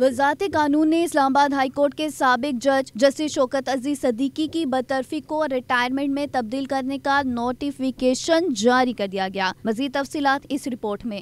वजारत कानून ने इस्लामाबाद हाईकोर्ट के सबक जज जस्टिस शोकत अजीज सदीकी की बतरफी को रिटायरमेंट में तब्दील करने का नोटिफिकेशन जारी कर दिया गया मजीद तफसी इस रिपोर्ट में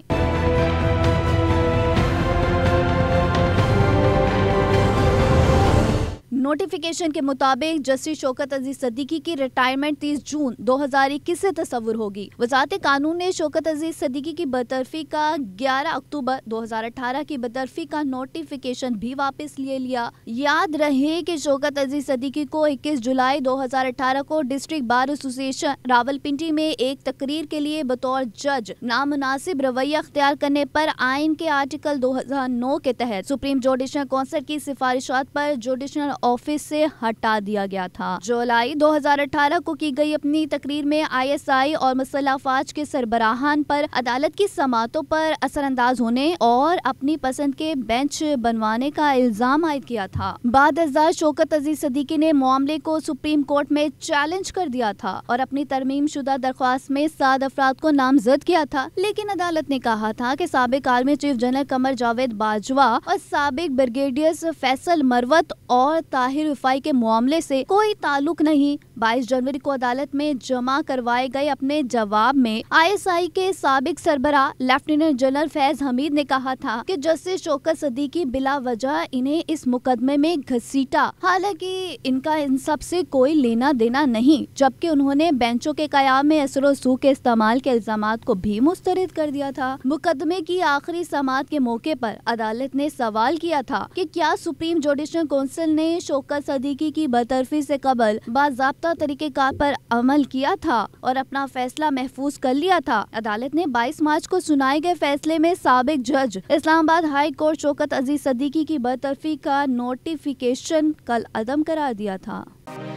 नोटिफिकेशन के मुताबिक जस्टिस शौकत अजीज सदीकी की रिटायरमेंट 30 जून 2021 से तस्वुर होगी वजारत कानून ने शौकत अजीज सदीकी की बतरफी का 11 अक्टूबर 2018 की बतरफी का नोटिफिकेशन भी वापस ले लिया याद रहे कि शौकत अजीज सदीकी को 21 जुलाई 2018 को डिस्ट्रिक्ट बार एसोसिएशन रावलपिंडी में एक तकरीर के लिए बतौर जज नामनासिब रवैया अख्तियार करने आरोप आइन के आर्टिकल दो के तहत सुप्रीम जुडिशनल कौंसिल की सिफारिशात आरोप जुडिशनल ऑफ ऑफिस से हटा दिया गया था जुलाई 2018 को की गई अपनी तकरीर में आईएसआई और मसलाफाज के सरबराहान पर अदालत की समातों पर असरअंदाज होने और अपनी पसंद के बेंच बनवाने का इल्जाम आयद किया था बाद अजार शोकत अजीज सदीकी ने मामले को सुप्रीम कोर्ट में चैलेंज कर दिया था और अपनी तरमीम शुदा दरख्वास्त में सात अफराद को नामजद किया था लेकिन अदालत ने कहा था की सबक army chief general Qamar Javed Bajwa और सबक ब्रिगेडियर फैसल मरवत और ताहिर जाहिर रिफाई के मामले से कोई ताल्लुक नहीं 22 जनवरी को अदालत में जमा करवाए गए अपने जवाब में आईएसआई के सबक सरबरा लेफ्टिनेंट जनरल फैज हमीद ने कहा था कि जस्टिस शोकत सदीकी बिला वजह इन्हें इस मुकदमे में घसीटा हालांकि इनका इन सब से कोई लेना देना नहीं जबकि उन्होंने बेंचों के कयाम में असर सू के इस्तेमाल के इल्जाम को भी मुस्तरद कर दिया था मुकदमे की आखिरी समात के मौके आरोप अदालत ने सवाल किया था कि क्या सुप्रीम जुडिशल काउंसिल ने शो ओकर सदीकी की बतरफी से कबल बाबा का पर अमल किया था और अपना फैसला महफूज कर लिया था अदालत ने 22 मार्च को सुनाए गए फैसले में सबक जज इस्लामाबाद हाई कोर्ट शोकत अजीज सदीकी की बतरफी का नोटिफिकेशन कल अदम करा दिया था